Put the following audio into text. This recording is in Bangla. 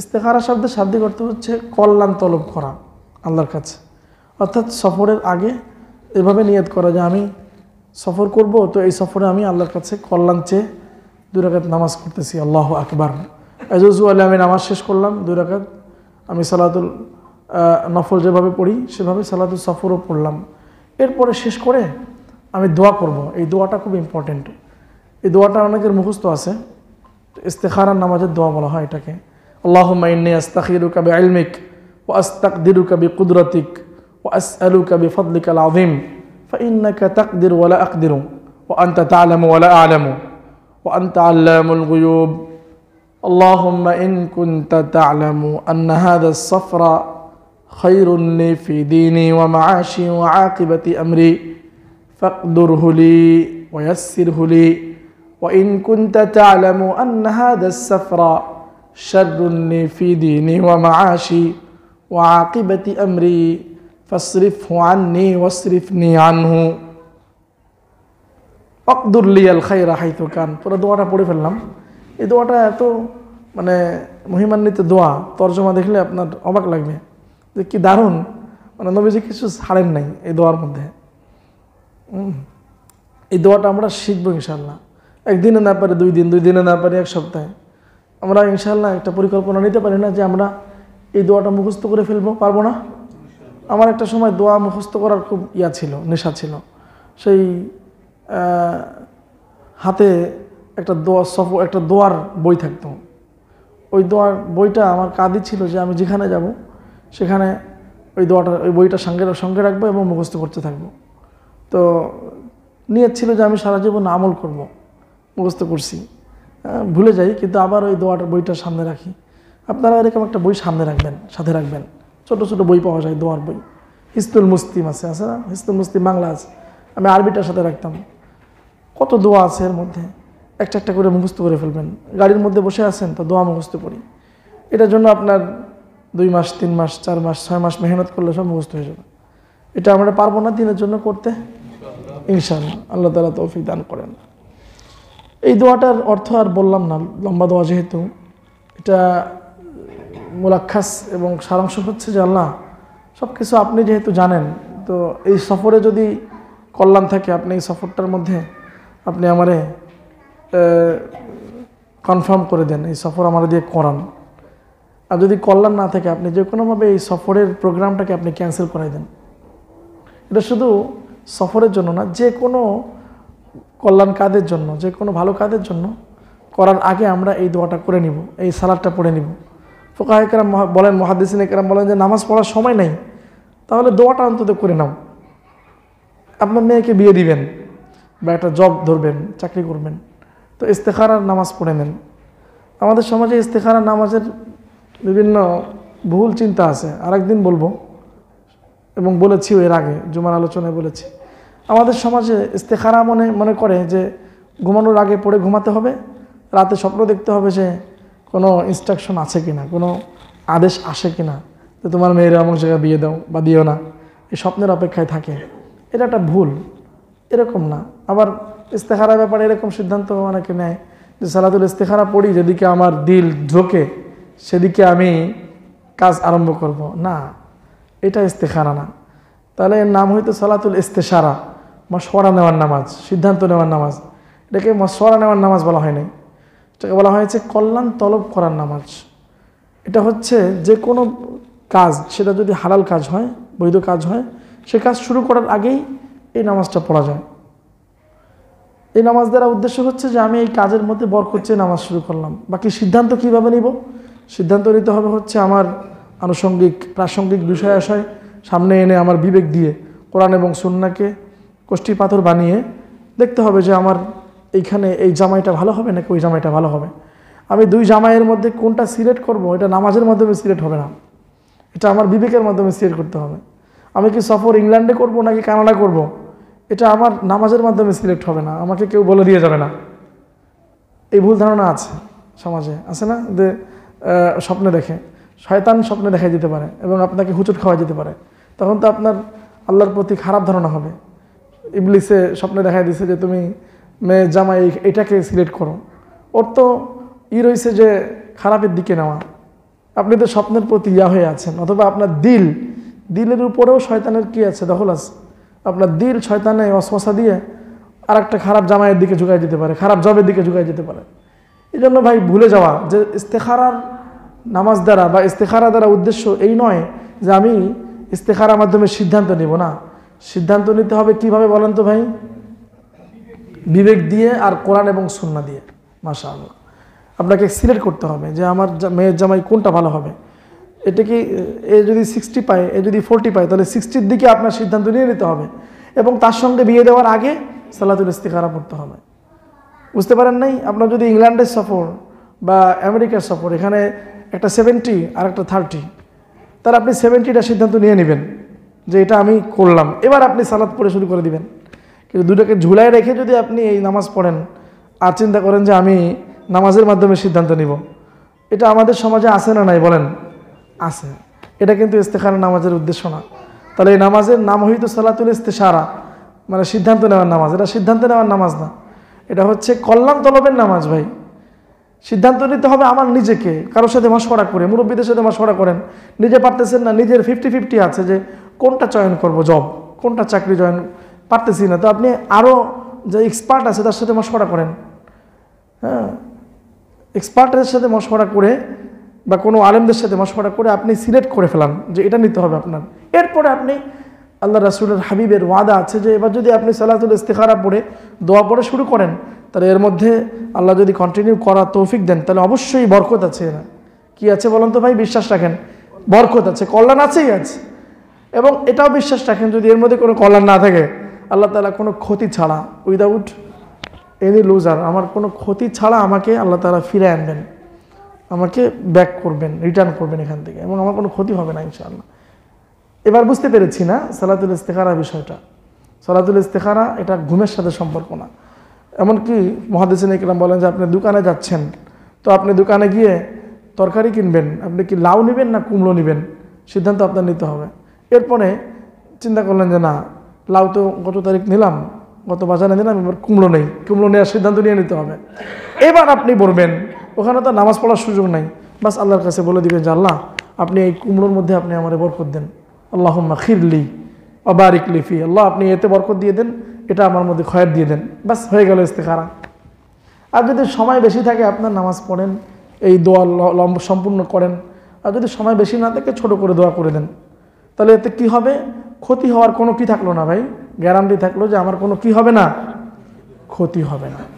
ইস্তেখারা শব্দের শাব্দিক অর্থ হচ্ছে কল্যাণ তলব করা আল্লাহর কাছে অর্থাৎ সফরের আগে এভাবে নিয়ত করা যে আমি সফর করব তো এই সফরে আমি আল্লাহর কাছে কল্যাণ চেয়ে দুরাকাত নামাজ করতেছি আল্লাহ আকবর এজজু আলী আমি নামাজ শেষ করলাম দুরাকাত আমি সালাতুল নফল যেভাবে পড়ি সেভাবে সালাতুল সফরও পড়লাম এরপরে শেষ করে আমি দোয়া করব এই দোয়াটা খুব ইম্পর্টেন্ট এই দোয়াটা অনেকের মুখস্থ আছে ইস্তেখারার নামাজের দোয়া বলা হয় এটাকে اللهم إني أستخيرك بعلمك وأستقدرك بقدرتك وأسألك بفضلك العظيم فإنك تقدر ولا أقدر وأنت تعلم ولا أعلم وأنت علام الغيوب اللهم إن كنت تعلم أن هذا الصفر خير لي في ديني ومعاشي وعاقبة أمري فاقدره لي ويسره لي وإن كنت تعلم أن هذا السفر شرني في ديني ومعاشي وعاقبة أمري فاصرفه عني واصرفني عنه অকদুর লিয়াল খাই হাইতো কান পুরো দোয়াটা পড়ে ফেললাম এই দোয়াটা এত মানে মহিমান্বিত দোয়া তর্জমা দেখলে আপনার অবাক লাগবে যে কি দারুণ মানে নবীজি কিছু ছাড়েন নাই এই দোয়ার মধ্যে এই দোয়াটা আমরা শিখবো ইনশাল্লাহ একদিনে না পারে দুই দিন দুই দিনে না পারে এক সপ্তাহে আমরা ইনশাল্লাহ একটা পরিকল্পনা নিতে পারি না যে আমরা এই দোয়াটা মুখস্থ করে ফেলবো পারবো না আমার একটা সময় দোয়া মুখস্থ করার খুব ইয়া ছিল নেশা ছিল সেই হাতে একটা দোয়া সফ একটা দোয়ার বই থাকতো ওই দোয়ার বইটা আমার কাঁদি ছিল যে আমি যেখানে যাব সেখানে ওই দোয়াটা ওই বইটা সঙ্গে সঙ্গে রাখবো এবং মুখস্থ করতে থাকবো তো নিয়ে ছিল যে আমি সারা জীবন আমল করব মুখস্থ করছি ভুলে যাই কিন্তু আবার ওই দোয়াটার বইটা সামনে রাখি আপনারা এরকম একটা বই সামনে রাখবেন সাথে রাখবেন ছোট ছোট বই পাওয়া যায় দোয়ার বই হিস্তুল মুস্তিম আছে আছে না হিস্তুল মুস্তিম বাংলা আছে আমি আরবিটার সাথে রাখতাম কত দোয়া আছে এর মধ্যে একটা একটা করে মুখস্থ করে ফেলবেন গাড়ির মধ্যে বসে আছেন তো দোয়া মুখস্থ করি এটার জন্য আপনার দুই মাস তিন মাস চার মাস ছয় মাস মেহনত করলে সব মুখস্থ হয়ে যাবে এটা আমরা পারবো না দিনের জন্য করতে ইনশাল্লাহ আল্লাহ তালা তৌফিক দান করেন এই দোয়াটার অর্থ আর বললাম না লম্বা দোয়া যেহেতু এটা মোলাক্ষাস এবং সারাংশ হচ্ছে যে আল্লাহ সব কিছু আপনি যেহেতু জানেন তো এই সফরে যদি কল্যাণ থাকে আপনি এই সফরটার মধ্যে আপনি আমারে কনফার্ম করে দেন এই সফর আমার দিয়ে করান আর যদি কল্যাণ না থাকে আপনি যে কোনোভাবে এই সফরের প্রোগ্রামটাকে আপনি ক্যান্সেল করাই দেন এটা শুধু সফরের জন্য না যে কোনো কল্যাণ কাদের জন্য যে কোনো ভালো কাদের জন্য করার আগে আমরা এই দোয়াটা করে নিব এই সালাদটা পড়ে নিব ফোকাহ একরাম বলেন মহাদিসিন একরাম বলেন যে নামাজ পড়ার সময় নেই তাহলে দোয়াটা অন্তত করে নাও আপনার মেয়েকে বিয়ে দিবেন বা একটা জব ধরবেন চাকরি করবেন তো ইস্তেখারার নামাজ পড়ে নেন আমাদের সমাজে ইস্তেখারার নামাজের বিভিন্ন ভুল চিন্তা আছে আরেকদিন বলবো এবং বলেছিও এর আগে জুমার আলোচনায় বলেছি আমাদের সমাজে ইস্তেখারা মনে মনে করে যে ঘুমানোর আগে পড়ে ঘুমাতে হবে রাতে স্বপ্ন দেখতে হবে যে কোনো ইনস্ট্রাকশন আছে কি না কোনো আদেশ আসে কি না যে তোমার মেয়েরা এমন জায়গায় বিয়ে দাও বা দিও না এই স্বপ্নের অপেক্ষায় থাকে এটা একটা ভুল এরকম না আবার ইস্তেখারার ব্যাপারে এরকম সিদ্ধান্ত অনেকে নেয় যে সালাতুল ইস্তেখারা পড়ি যেদিকে আমার দিল ঢোকে সেদিকে আমি কাজ আরম্ভ করব না এটা ইস্তেখারা না তাহলে এর নাম হয়তো সালাতুল ইস্তেসারা মশওয়ারা নেওয়ার নামাজ সিদ্ধান্ত নেওয়ার নামাজ এটাকে মশওয়ারা নেওয়ার নামাজ বলা হয় নাই এটাকে বলা হয়েছে কল্যাণ তলব করার নামাজ এটা হচ্ছে যে কোনো কাজ সেটা যদি হালাল কাজ হয় বৈধ কাজ হয় সে কাজ শুরু করার আগেই এই নামাজটা পড়া যায় এই নামাজ দ্বারা উদ্দেশ্য হচ্ছে যে আমি এই কাজের মধ্যে বর করছে নামাজ শুরু করলাম বাকি সিদ্ধান্ত কিভাবে নিব সিদ্ধান্ত নিতে হবে হচ্ছে আমার আনুষঙ্গিক প্রাসঙ্গিক বিষয় আশয় সামনে এনে আমার বিবেক দিয়ে কোরআন এবং সুন্নাকে কোষ্ঠী পাথর বানিয়ে দেখতে হবে যে আমার এইখানে এই জামাইটা ভালো হবে নাকি ওই জামাইটা ভালো হবে আমি দুই জামাইয়ের মধ্যে কোনটা সিলেক্ট করব এটা নামাজের মাধ্যমে সিলেক্ট হবে না এটা আমার বিবেকের মাধ্যমে সিলেক্ট করতে হবে আমি কি সফর ইংল্যান্ডে করব নাকি কানাডা করব। এটা আমার নামাজের মাধ্যমে সিলেক্ট হবে না আমাকে কেউ বলে দিয়ে যাবে না এই ভুল ধারণা আছে সমাজে আছে না যে স্বপ্নে দেখে শয়তান স্বপ্নে দেখা যেতে পারে এবং আপনাকে হুচুট খাওয়া যেতে পারে তখন তো আপনার আল্লাহর প্রতি খারাপ ধারণা হবে ইবলিসে স্বপ্নে দেখা দিছে যে তুমি মেয়ে জামাই এটাকে সিলেক্ট করো ওর তো ই রয়েছে যে খারাপের দিকে নেওয়া আপনি তো স্বপ্নের প্রতি ইয়া হয়ে আছেন অথবা আপনার দিল দিলের উপরেও শয়তানের কি আছে দখল আছে আপনার দিল শয়তানে অশা দিয়ে আর একটা খারাপ জামাইয়ের দিকে ঝুঁকাই যেতে পারে খারাপ জবের দিকে ঝুঁকাই যেতে পারে এই জন্য ভাই ভুলে যাওয়া যে ইস্তেখারার নামাজ দ্বারা বা ইস্তেখারা দ্বারা উদ্দেশ্য এই নয় যে আমি ইস্তেখারার মাধ্যমে সিদ্ধান্ত নেব না সিদ্ধান্ত নিতে হবে কিভাবে বলেন তো ভাই বিবেক দিয়ে আর কোরআন এবং সন্না দিয়ে মাসা আল্লাহ আপনাকে সিলেক্ট করতে হবে যে আমার মেয়ের জামাই কোনটা ভালো হবে এটা কি এ যদি সিক্সটি পায় এ যদি ফোরটি পায় তাহলে সিক্সটির দিকে আপনার সিদ্ধান্ত নিয়ে নিতে হবে এবং তার সঙ্গে বিয়ে দেওয়ার আগে সালাতুল ইস্তিকারা পড়তে হবে বুঝতে পারেন নাই আপনার যদি ইংল্যান্ডের সফর বা আমেরিকার সফর এখানে একটা সেভেন্টি আর একটা থার্টি তার আপনি সেভেন্টিটা সিদ্ধান্ত নিয়ে নেবেন যে এটা আমি করলাম এবার আপনি সালাদ পড়ে শুরু করে দিবেন কিন্তু দুটাকে ঝুলায় রেখে যদি আপনি এই নামাজ পড়েন আর চিন্তা করেন যে আমি নামাজের মাধ্যমে সিদ্ধান্ত নিব এটা আমাদের সমাজে আছে না নাই বলেন আছে এটা কিন্তু ইস্তেখানা নামাজের উদ্দেশ্য না তাহলে এই নামাজের নাম হইত সালাতুল ইস্তেসারা মানে সিদ্ধান্ত নেওয়ার নামাজ এটা সিদ্ধান্ত নেওয়ার নামাজ না এটা হচ্ছে কল্যাণ তলবের নামাজ ভাই সিদ্ধান্ত নিতে হবে আমার নিজেকে কারোর সাথে মশকরা করে মুরব্বীদের সাথে মশকরা করেন নিজে পারতেছেন না নিজের ফিফটি ফিফটি আছে যে কোনটা চয়ন করব জব কোনটা চাকরি জয়েন পারতেছি না তো আপনি আরও যে এক্সপার্ট আছে তার সাথে মশওয়ারা করেন হ্যাঁ এক্সপার্টের সাথে মশওয়ারা করে বা কোনো আলেমদের সাথে মশওয়ারা করে আপনি সিলেক্ট করে ফেলান যে এটা নিতে হবে আপনার এরপরে আপনি আল্লাহ রাসুলের হাবিবের ওয়াদা আছে যে এবার যদি আপনি সালাতুল ইস্তেখারা পড়ে দোয়া পড়ে শুরু করেন তাহলে এর মধ্যে আল্লাহ যদি কন্টিনিউ করা তৌফিক দেন তাহলে অবশ্যই বরকত আছে এরা কী আছে বলেন তো ভাই বিশ্বাস রাখেন বরকত আছে কল্যাণ আছেই আছে এবং এটাও বিশ্বাস রাখেন যদি এর মধ্যে কোনো কল্যাণ না থাকে আল্লাহ তালা কোনো ক্ষতি ছাড়া উইদাউট এনি লুজার আমার কোনো ক্ষতি ছাড়া আমাকে আল্লাহ তালা ফিরে আনবেন আমাকে ব্যাক করবেন রিটার্ন করবেন এখান থেকে এবং আমার কোনো ক্ষতি হবে না ইনশাআল্লাহ এবার বুঝতে পেরেছি না সালাতুল ইস্তেখারা বিষয়টা সালাতুল ইস্তেখারা এটা ঘুমের সাথে সম্পর্ক না এমনকি মহাদেশে ইকলাম বলেন যে আপনি দোকানে যাচ্ছেন তো আপনি দোকানে গিয়ে তরকারি কিনবেন আপনি কি লাউ নেবেন না কুমড়ো নেবেন সিদ্ধান্ত আপনার নিতে হবে এরপরে চিন্তা করলেন যে না লাউ তো গত তারিখ নিলাম গত বাজারে নিলাম এবার কুমড়ো নেই কুমড়ো নেওয়ার সিদ্ধান্ত নিয়ে নিতে হবে এবার আপনি বলবেন ওখানে তো নামাজ পড়ার সুযোগ নাই বাস আল্লাহর কাছে বলে দিবেন যে আল্লাহ আপনি এই কুমড়োর মধ্যে আপনি আমার বরকত দেন আল্লাহ খিরলি অবারিক লিফি আল্লাহ আপনি এতে বরকত দিয়ে দেন এটা আমার মধ্যে খয়ের দিয়ে দেন বাস হয়ে গেল এসতে খারাপ আর যদি সময় বেশি থাকে আপনার নামাজ পড়েন এই দোয়া সম্পূর্ণ করেন আর যদি সময় বেশি না থাকে ছোট করে দোয়া করে দেন তাহলে এতে কি হবে ক্ষতি হওয়ার কোনো কি থাকলো না ভাই গ্যারান্টি থাকলো যে আমার কোনো কি হবে না ক্ষতি হবে না